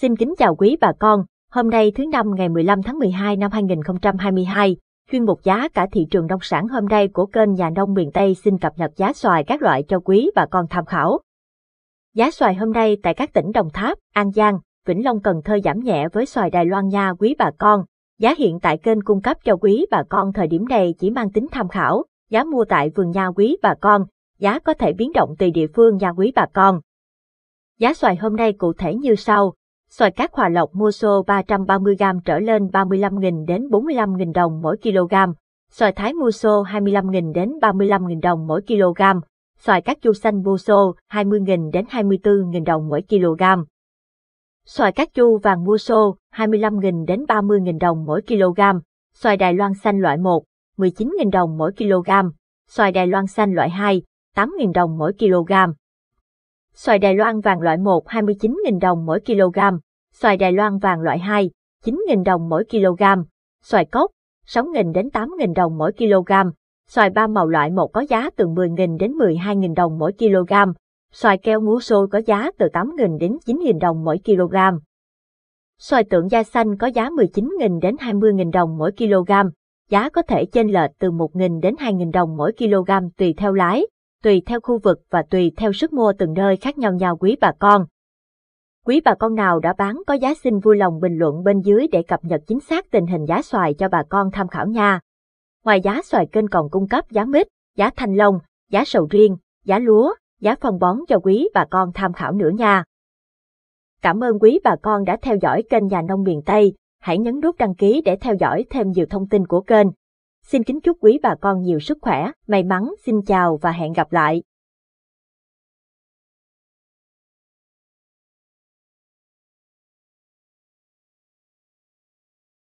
Xin kính chào quý bà con, hôm nay thứ năm ngày 15 tháng 12 năm 2022, chuyên mục giá cả thị trường nông sản hôm nay của kênh Nhà nông miền Tây xin cập nhật giá xoài các loại cho quý bà con tham khảo. Giá xoài hôm nay tại các tỉnh Đồng Tháp, An Giang, Vĩnh Long Cần Thơ giảm nhẹ với xoài Đài Loan nha quý bà con. Giá hiện tại kênh cung cấp cho quý bà con thời điểm này chỉ mang tính tham khảo, giá mua tại vườn nha quý bà con, giá có thể biến động tùy địa phương nha quý bà con. Giá xoài hôm nay cụ thể như sau, Xoài cát hòa lộc mua xô 330g trở lên 35.000 đến 45.000 đồng mỗi kg, xoài thái mua xô 25.000 đến 35.000 đồng mỗi kg, xoài cát chu xanh mua xô 20.000 đến 24.000 đồng mỗi kg. Xoài cát chu vàng mua xô 25.000 đến 30.000 đồng mỗi kg, xoài Đài Loan xanh loại 1, 19.000 đồng mỗi kg, xoài Đài Loan xanh loại 2, 8.000 đồng mỗi kg, xoài Đài Loan vàng loại 1 29.000 đồng mỗi kg, xoài Đài Loan vàng loại 2 9.000 đồng mỗi kg, xoài cốc 6.000 đến 8.000 đồng mỗi kg, xoài ba màu loại 1 có giá từ 10.000 đến 12.000 đồng mỗi kg, xoài keo ngũ sôi có giá từ 8.000 đến 9.000 đồng mỗi kg. Xoài tượng da xanh có giá 19.000 đến 20.000 đồng mỗi kg, giá có thể chênh lệch từ 1.000 đến 2.000 đồng mỗi kg tùy theo lái tùy theo khu vực và tùy theo sức mua từng nơi khác nhau nhau quý bà con. Quý bà con nào đã bán có giá xin vui lòng bình luận bên dưới để cập nhật chính xác tình hình giá xoài cho bà con tham khảo nha. Ngoài giá xoài kênh còn cung cấp giá mít, giá thanh long, giá sầu riêng, giá lúa, giá phân bón cho quý bà con tham khảo nữa nha. Cảm ơn quý bà con đã theo dõi kênh Nhà Nông Miền Tây. Hãy nhấn nút đăng ký để theo dõi thêm nhiều thông tin của kênh. Xin kính chúc quý bà con nhiều sức khỏe, may mắn, xin chào và hẹn gặp lại.